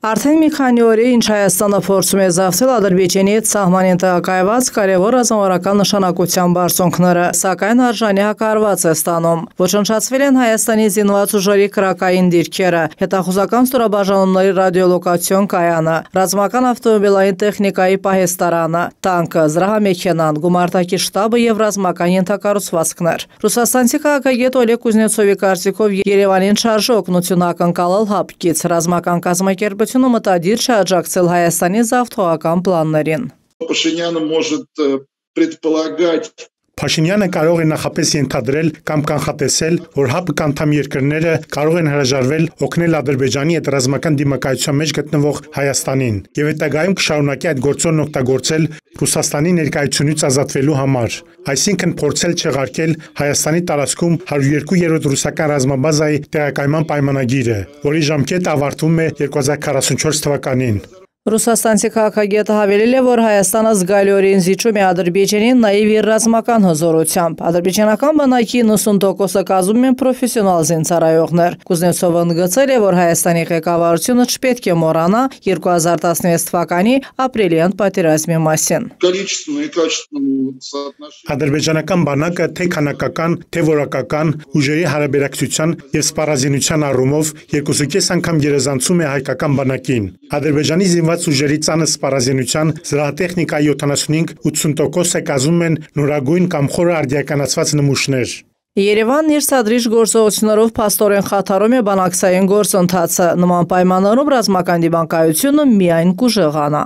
Արդեն մի քանի օրի ինչ Հայաստանը փորձում է զավթել Ադրբեջանի հետ սահմանին տեղակայված կարևոր ազնվորական նշանակության բարձունքները, սակայն արժանի հակարված է ստանում։ Ոչնչացվել են Հայաստանի զինված ուժերի քրակային դիրքերը, հետախուզական ստորաբաժանումների ռադիոլոկացիոն կայանը, ռազմական ավտոմոբիլային տեխնիկայի պահեստարանը, տանկը, զրահամեքենան, գումարտակի շտաբը եւ ռազմական ենթակառուցվածքներ։ Ռուսաստանցի քաղաքագետ Օլեգ Կուզնեցովի կարծիքով Երևանին շարժող օգնություն ակնկալալ հապկից ռազմական կազմակերպ Հանրապետությունը մտադիր չէ աջակցել Հայաստանի զավթողական պլաններին։ Փաշինյանը может предполагать Փաշինյանը կարող է նախապես ենթադրել կամ կանխատեսել, որ ՀԱՊ-ը կանթամ երկրները կարող են հրաժարվել օգնել Ադրբեջանի հետ ռազմական դիմակայության մեջ գտնվող Հայաստանին եւ հետագայում կշարունակի այդ գործոնն օգտագործել Ռուսաստանի ներկայությունից ազատվելու համար, այսինքն փորձել չեղարկել Հայաստանի տարածքում 102-րդ ռուսական ռազմաբազայի տեղակայման պայմանագիրը, որի ժամկետը ավարտվում է 2044 թվականին։ Ռուսաստանցի քաղաքագետը հավելել է, որ Հայաստանը զգալիորեն զիջում է Ադրբեջանին նաև երրազմական հզորությամբ։ Ադրբեջանական բանակի 90%-ը կազմում են պրոֆեսիոնալ զինծառայողներ։ Կուզնեցովը ընդգծել է, որ Հայաստանի ղեկավարությունը չպետք է մոռանա 2016 թվականի ապրիլյան պատերազմի մասին։ Ադրբեջանական բանակը թե քանակական, թե որակական ուժերի հարաբերակցության եւ սպառազինության առումով 2.5 անգամ գերազանցում է հայկական բանակին։ Ադրբեջանի զինված ստացված ուժերի ցանս սպառազինության զրահատեխնիկայի 75-80% է կազմում են նորագույն կամ խորը արդիականացված նմուշներ։ Երևանն իր սադրիչ գործողություններով փաստորեն խաթարում է բանակցային գործընթացը։ Նման պայմաններում ռազմական դիվանքայությունը միայն կուժեղանա։